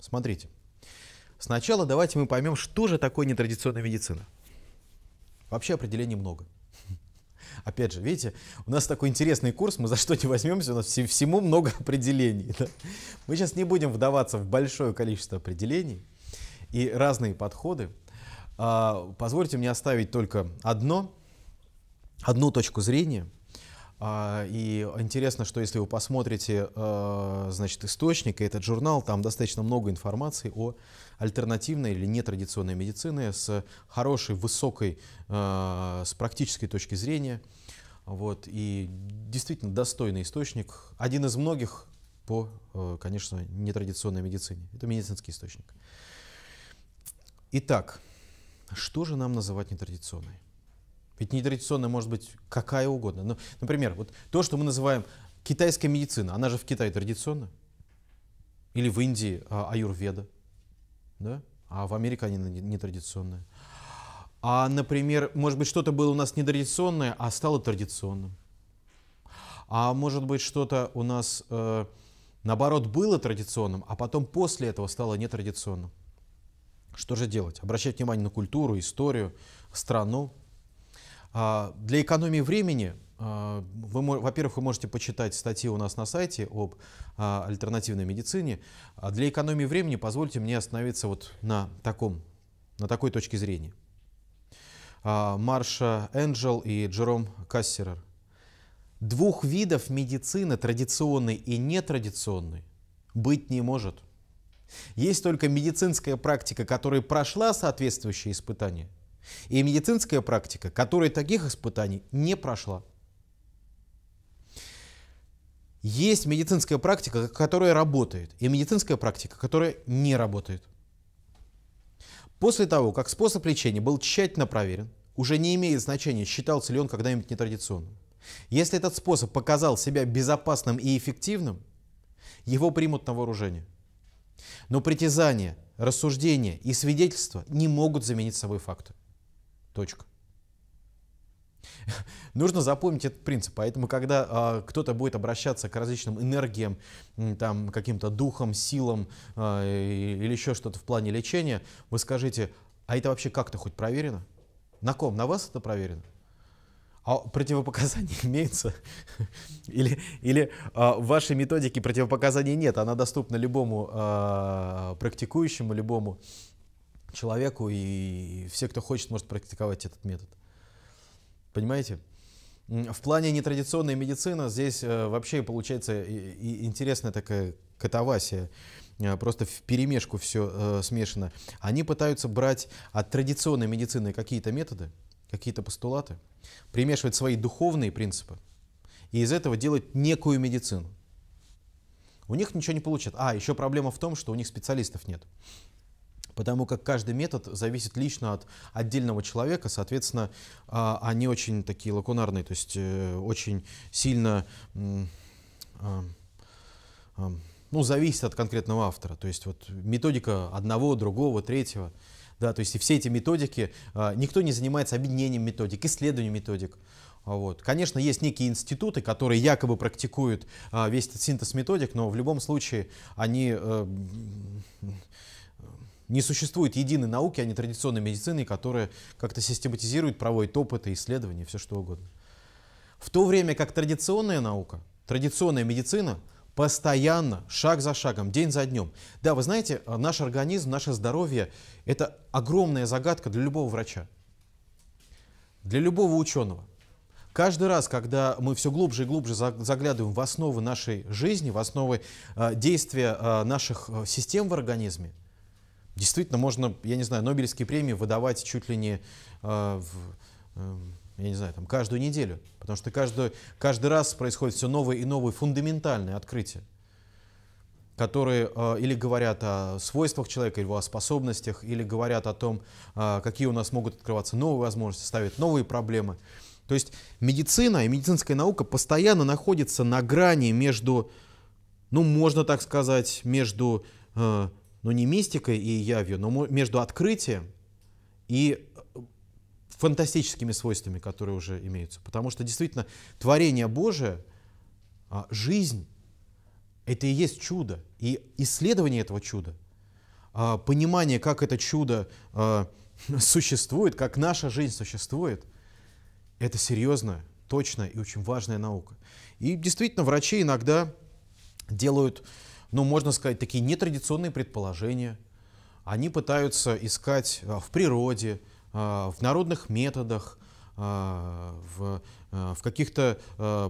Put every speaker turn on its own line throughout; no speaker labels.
Смотрите. Сначала давайте мы поймем, что же такое нетрадиционная медицина. Вообще определений много. Опять же, видите, у нас такой интересный курс, мы за что не возьмемся, у нас всему много определений. Да? Мы сейчас не будем вдаваться в большое количество определений и разные подходы. А, позвольте мне оставить только одно, одну точку зрения – а, и интересно, что если вы посмотрите э, значит, источник, и этот журнал, там достаточно много информации о альтернативной или нетрадиционной медицине с хорошей, высокой, э, с практической точки зрения. Вот, и действительно достойный источник, один из многих по, э, конечно, нетрадиционной медицине. Это медицинский источник. Итак, что же нам называть нетрадиционной? Ведь нетрадиционная может быть какая угодно. Но, ну, например, вот то, что мы называем китайская медицина, она же в Китае традиционна. Или в Индии а, аюрведа. Да? А в Америке они нетрадиционные. А, например, может быть, что-то было у нас нетрадиционное, а стало традиционным. А может быть, что-то у нас, э, наоборот, было традиционным, а потом после этого стало нетрадиционным. Что же делать? Обращать внимание на культуру, историю, страну, а, для экономии времени, а, во-первых, вы можете почитать статьи у нас на сайте об а, альтернативной медицине. Для экономии времени позвольте мне остановиться вот на, таком, на такой точке зрения. Марша Энджел и Джером Кассерер. Двух видов медицины, традиционной и нетрадиционной, быть не может. Есть только медицинская практика, которая прошла соответствующие испытания – и медицинская практика, которая таких испытаний не прошла. Есть медицинская практика, которая работает, и медицинская практика, которая не работает. После того, как способ лечения был тщательно проверен, уже не имеет значения, считался ли он когда-нибудь нетрадиционным. Если этот способ показал себя безопасным и эффективным, его примут на вооружение. Но притязания, рассуждения и свидетельства не могут заменить собой факты. Точка. Нужно запомнить этот принцип. Поэтому, когда а, кто-то будет обращаться к различным энергиям, там, каким-то духам, силам а, или еще что-то в плане лечения, вы скажите, а это вообще как-то хоть проверено? На ком? На вас это проверено? А противопоказания имеются? Или, или а, в вашей методике противопоказаний нет, она доступна любому а, практикующему, любому человеку, и все, кто хочет, может практиковать этот метод. Понимаете? В плане нетрадиционной медицины здесь э, вообще получается интересная такая катавасия. Э, просто в перемешку все э, смешано. Они пытаются брать от традиционной медицины какие-то методы, какие-то постулаты, примешивать свои духовные принципы и из этого делать некую медицину. У них ничего не получат. А, еще проблема в том, что у них специалистов нет потому как каждый метод зависит лично от отдельного человека, соответственно, а, они очень такие лакунарные, то есть э, очень сильно а, а, ну, зависит от конкретного автора. То есть вот методика одного, другого, третьего. Да, то есть и все эти методики, никто не занимается объединением методик, исследованием методик. Вот. Конечно, есть некие институты, которые якобы практикуют весь этот синтез методик, но в любом случае они э, не существует единой науки, а не традиционной медицины, которая как-то систематизирует, проводит опыты, исследования, все что угодно. В то время как традиционная наука, традиционная медицина постоянно, шаг за шагом, день за днем. Да, вы знаете, э, наш организм, наше здоровье – это огромная загадка для любого врача, для любого ученого. Каждый раз, когда мы все глубже и глубже заглядываем в основы нашей жизни, в основы э, действия э, наших систем в организме – Действительно, можно, я не знаю, Нобелевские премии выдавать чуть ли не, э, э, я не знаю, там, каждую неделю. Потому что каждый каждый раз происходит все новые и новые фундаментальные открытия, которые э, или говорят о свойствах человека, его о способностях, или говорят о том, э, какие у нас могут открываться новые возможности, ставят новые проблемы. То есть медицина и медицинская наука постоянно находится на грани между, ну, можно так сказать, между э, ну не мистикой и явью, но между открытием и э, фантастическими свойствами, которые уже имеются. Потому что действительно творение Божие, а, жизнь, это и есть чудо. И исследование этого чуда, а, понимание, как это чудо а, существует, как наша жизнь существует, это серьезная, точная и очень важная наука. И действительно врачи иногда делают ну, можно сказать, такие нетрадиционные предположения. Они пытаются искать а, в природе, а, в народных методах, а, в, в каких-то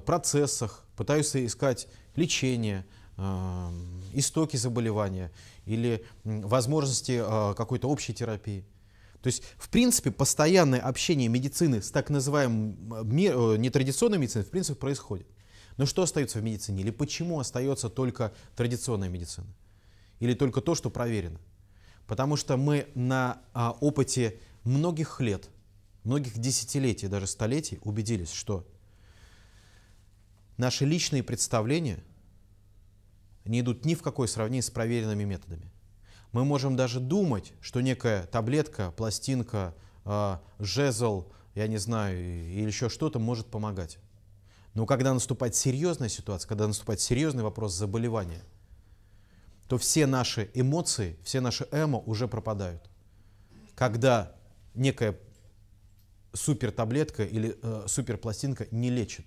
процессах, пытаются искать лечение, истоки заболевания или возможности какой-то общей терапии. То есть, в принципе, постоянное общение медицины с так называемым э, нетрадиционной медициной, в принципе, происходит. Но что остается в медицине? Или почему остается только традиционная медицина? Или только то, что проверено? Потому что мы на а, опыте многих лет, многих десятилетий, даже столетий убедились, что наши личные представления не идут ни в какое сравнение с проверенными методами. Мы можем даже думать, что некая таблетка, пластинка, а, жезл, я не знаю, или еще что-то может помогать. Но когда наступает серьезная ситуация, когда наступает серьезный вопрос заболевания, то все наши эмоции, все наши эмо уже пропадают. Когда некая супертаблетка или э, суперпластинка не лечит.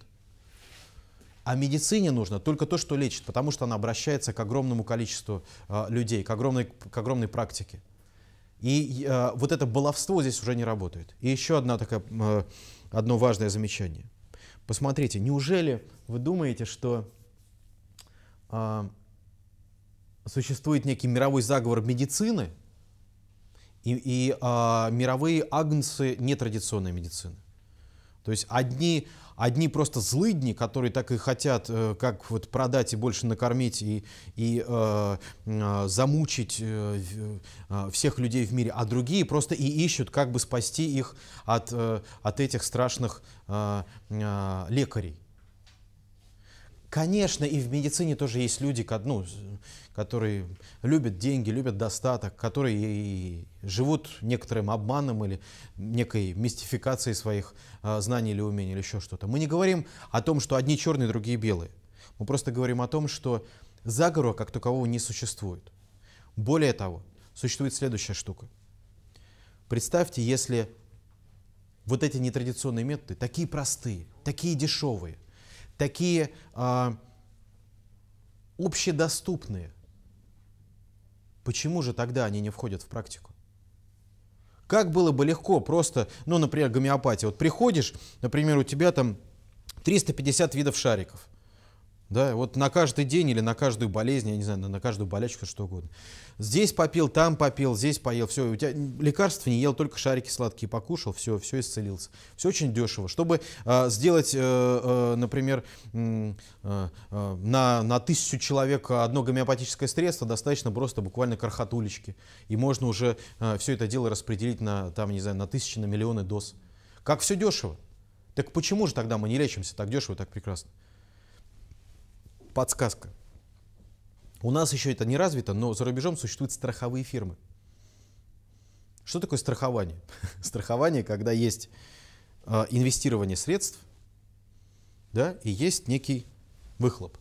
А медицине нужно только то, что лечит, потому что она обращается к огромному количеству э, людей, к огромной, к огромной практике. И э, вот это баловство здесь уже не работает. И еще одна такая, э, одно важное замечание. Посмотрите, неужели вы думаете, что э, существует некий мировой заговор медицины и, и э, мировые агнцы нетрадиционной медицины? То есть одни, одни просто злыдни, которые так и хотят, э, как вот продать и больше накормить и, и э, э замучить э, э, всех людей в мире, а другие просто и ищут, как бы спасти их от, от этих страшных э, э, лекарей. Конечно, и в медицине тоже есть люди, ну, которые любят деньги, любят достаток, которые и живут некоторым обманом или некой мистификацией своих а, знаний или умений, или еще что-то. Мы не говорим о том, что одни черные, другие белые. Мы просто говорим о том, что заговора как такового не существует. Более того, существует следующая штука. Представьте, если вот эти нетрадиционные методы, такие простые, такие дешевые, такие а, общедоступные, почему же тогда они не входят в практику? Как было бы легко просто, ну, например, гомеопатия. Вот приходишь, например, у тебя там 350 видов шариков – да, вот на каждый день или на каждую болезнь, я не знаю, на каждую болячку, что угодно. Здесь попил, там попил, здесь поел, все, у тебя лекарств не ел, только шарики сладкие покушал, все, все исцелился. Все очень дешево. Чтобы э, сделать, э, э например, э, э, на, на тысячу человек одно гомеопатическое средство, достаточно просто буквально кархатулечки. И можно уже э, все это дело распределить на, там, не знаю, на тысячи, на миллионы доз. Как все дешево. Так почему же тогда мы не лечимся так дешево, так прекрасно? подсказка. У нас еще это не развито, но за рубежом существуют страховые фирмы. Что такое страхование? страхование, когда есть а, инвестирование средств, да, и есть некий выхлоп.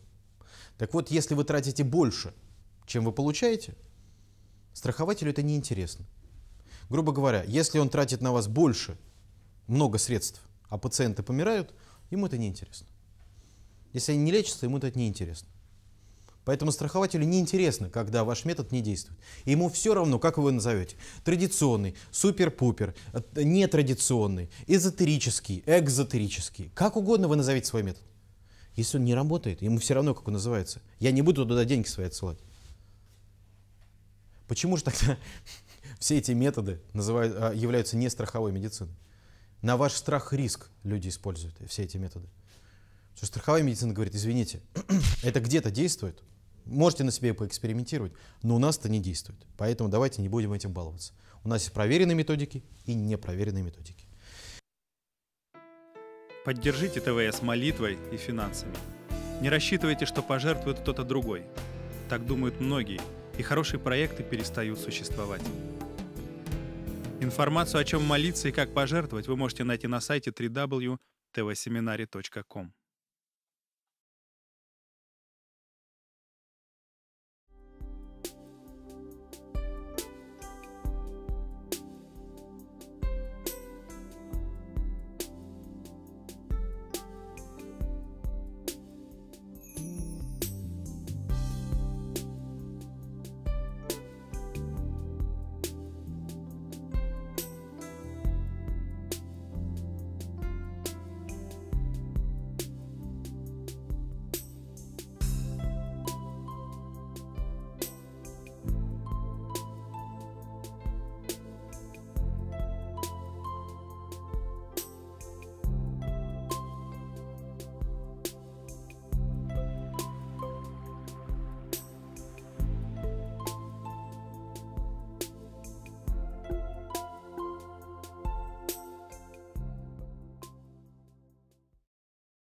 Так вот, если вы тратите больше, чем вы получаете, страхователю это неинтересно. Грубо говоря, если он тратит на вас больше, много средств, а пациенты помирают, ему это неинтересно. Если они не лечатся, ему это неинтересно. Поэтому страхователю неинтересно, когда ваш метод не действует. Ему все равно, как вы его назовете. Традиционный, супер-пупер, э, нетрадиционный, эзотерический, экзотерический. Как угодно вы назовите свой метод. Если он не работает, ему все равно, как он называется. Я не буду туда деньги свои отсылать. Почему же тогда все эти методы называют, а, являются не страховой медициной? На ваш страх и риск люди используют э, все эти методы. Что страховая медицина говорит, извините, это где-то действует, можете на себе поэкспериментировать, но у нас это не действует. Поэтому давайте не будем этим баловаться. У нас есть проверенные методики и непроверенные методики. Поддержите ТВС молитвой и финансами. Не рассчитывайте, что пожертвует кто-то другой. Так думают многие, и хорошие проекты перестают существовать. Информацию, о чем молиться и как пожертвовать, вы можете найти на сайте www.tvseminary.com.